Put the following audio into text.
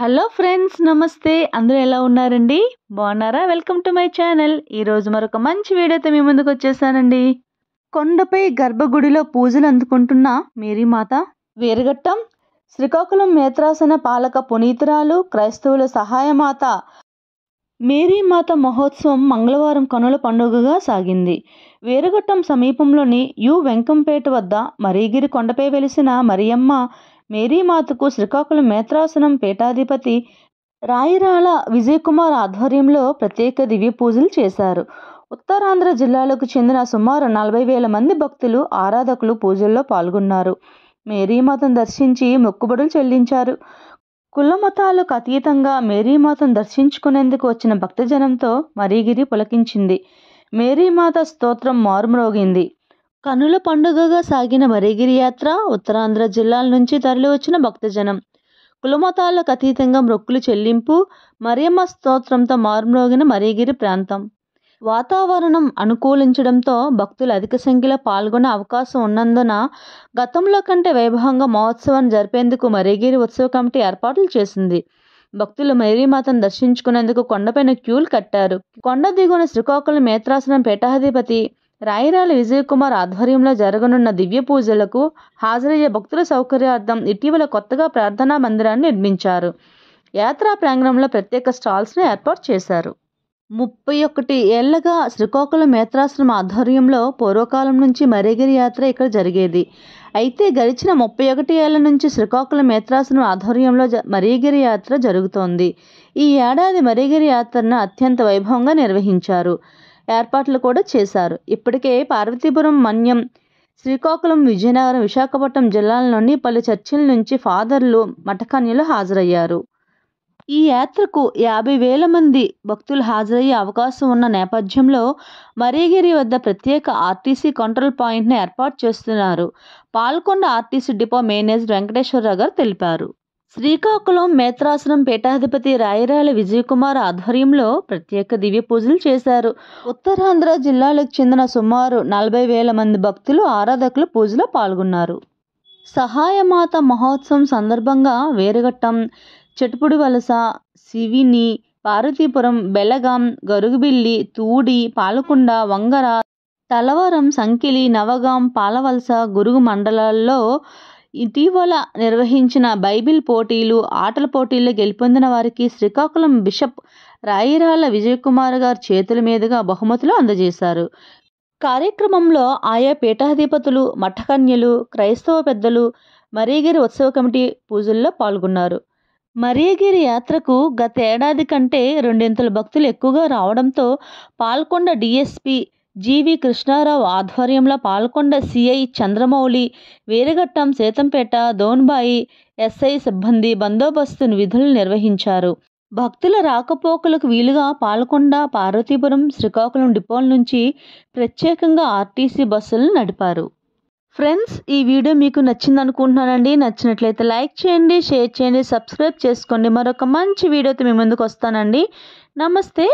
hello friends నమస్తే అందరూ ఎలా ఉన్నారండి బాగున్నారా వెల్కమ్ టు మై ఛానల్ ఈరోజు మరొక మంచి వీడియోతో మీ ముందుకు వచ్చేసానండి కొండపై గర్భగుడిలో పూజలు అందుకుంటున్న మేరీమాత వీరఘట్టం శ్రీకాకుళం మేత్రాసన పాలక పునీతురాలు క్రైస్తవుల సహాయమాత మేరీమాత మహోత్సవం మంగళవారం కనుల పండుగగా సాగింది వేరుగట్టం సమీపంలోని యు వెంకంపేట వద్ద మరీగిరి కొండపై వెలిసిన మరియమ్మ మేరీమాతకు శ్రీకాకుళం మేత్రాసనం పీఠాధిపతి రాయిరాల విజయకుమార్ ఆధ్వర్యంలో ప్రత్యేక దివ్య పూజలు చేశారు ఉత్తరాంధ్ర జిల్లాలకు చెందిన సుమారు నలభై వేల మంది భక్తులు ఆరాధకులు పూజల్లో పాల్గొన్నారు మేరీమాతను దర్శించి మొక్కుబడులు చెల్లించారు కుల మతాలకు అతీతంగా మేరీమాతను దర్శించుకునేందుకు వచ్చిన భక్తజనంతో మరీగిరి పులకించింది మేరీమాత స్తోత్రం మారుమ్రోగింది కనుల పండుగగా సాగిన మరేగిరి యాత్ర ఉత్తరాంధ్ర జిల్లాల నుంచి తరలివచ్చిన భక్తజనం కులమతాలకు అతీతంగా మొక్కులు చెల్లింపు మరియమ్మ స్తోత్రంతో మారుమ్రోగిన మరేగిరి ప్రాంతం వాతావరణం అనుకూలించడంతో భక్తులు అధిక సంఖ్యలో పాల్గొనే అవకాశం ఉన్నందున గతంలో కంటే వైభవంగా మహోత్సవాన్ని జరిపేందుకు మరేగిరి ఉత్సవ కమిటీ ఏర్పాట్లు చేసింది భక్తులు మేరీమాతను దర్శించుకునేందుకు కొండపైన క్యూలు కట్టారు కొండ దిగువన శ్రీకాకుళం మేత్రాసనం పీఠాధిపతి రాయరాల విజయకుమార్ ఆధ్వర్యంలో జరగనున్న దివ్య పూజలకు హాజరయ్యే భక్తుల సౌకర్యార్థం ఇటీవల కొత్తగా ప్రార్థనా మందిరాన్ని నిర్మించారు యాత్రా ప్రాంగణంలో ప్రత్యేక స్టాల్స్ను ఏర్పాటు చేశారు ముప్పై ఒకటి ఏళ్లగా శ్రీకాకుళం మేత్రాశ్రమ ఆధ్వర్యంలో పూర్వకాలం నుంచి మరేగిరి యాత్ర ఇక్కడ జరిగేది అయితే గడిచిన ముప్పై ఒకటి ఏళ్ల నుంచి శ్రీకాకుళం మేత్రాశ్రమ ఆధ్వర్యంలో మరేగిరి యాత్ర జరుగుతోంది ఈ ఏడాది మరేగిరి యాత్రను అత్యంత వైభవంగా నిర్వహించారు ఏర్పాట్లు కూడా చేశారు ఇప్పటికే పార్వతీపురం మన్యం శ్రీకాకుళం విజయనగరం విశాఖపట్నం జిల్లాలలోని పలు చర్చిల నుంచి ఫాదర్లు మఠకన్యలు హాజరయ్యారు ఈ యాత్రకు యాభై వేల మంది భక్తులు హాజరయ్యే అవకాశం ఉన్న నేపథ్యంలో మరీగిరి వద్ద ప్రత్యేక ఆర్టీసీ కంట్రోల్ పాయింట్ను ఏర్పాటు చేస్తున్నారు Palkonda RTC depot manager Venkateswararao గారు తెలిపారు శ్రీకాకుళం మేత్రాసనం పీఠాధిపతి రాయరాల విజయకుమార్ ఆధ్వర్యంలో ప్రత్యేక దివ్య పూజలు చేశారు ఉత్తరాంధ్ర జిల్లాలకు చెందిన సుమారు నలభై వేల మంది భక్తులు ఆరాధకులు పూజలో పాల్గొన్నారు సహాయమాత మహోత్సవం సందర్భంగా వేరుగట్టం చెటుపుడి వలస శివిని పార్వతీపురం బెలగాం గరుగుబిల్లి తూడి పాలకొండ వంగర తలవరం సంకిలి నవగాం పాలవలస గురుగు మండలాల్లో ఇటీవల నిర్వహించిన బైబిల్ పోటీలు ఆటల పోటీల్లో గెలుపొందిన వారికి శ్రీకాకుళం బిషప్ రాయిరాల విజయకుమార్ గారి చేతుల మీదుగా బహుమతులు అందజేశారు కార్యక్రమంలో ఆయా పీఠాధిపతులు మఠకన్యలు క్రైస్తవ పెద్దలు మరియగిరి ఉత్సవ కమిటీ పూజల్లో పాల్గొన్నారు మరియగిరి యాత్రకు గత ఏడాది కంటే రెండింతల భక్తులు ఎక్కువగా రావడంతో పాల్కొండ డిఎస్పి జీవి కృష్ణారావు ఆధ్వర్యంలో పాల్కొండ సిఐ చంద్రమౌళి వీరఘట్టం సీతంపేట దోన్బాయి ఎస్ఐ సిబ్బంది బందోబస్తు విధులు నిర్వహించారు భక్తుల రాకపోకలకు వీలుగా పాల్కొండ పార్వతీపురం శ్రీకాకుళం డిపోల నుంచి ప్రత్యేకంగా ఆర్టీసీ బస్సులను నడిపారు ఫ్రెండ్స్ ఈ వీడియో మీకు నచ్చింది అనుకుంటున్నానండి నచ్చినట్లయితే లైక్ చేయండి షేర్ చేయండి సబ్స్క్రైబ్ చేసుకోండి మరొక మంచి వీడియోతో మీ ముందుకు వస్తానండి నమస్తే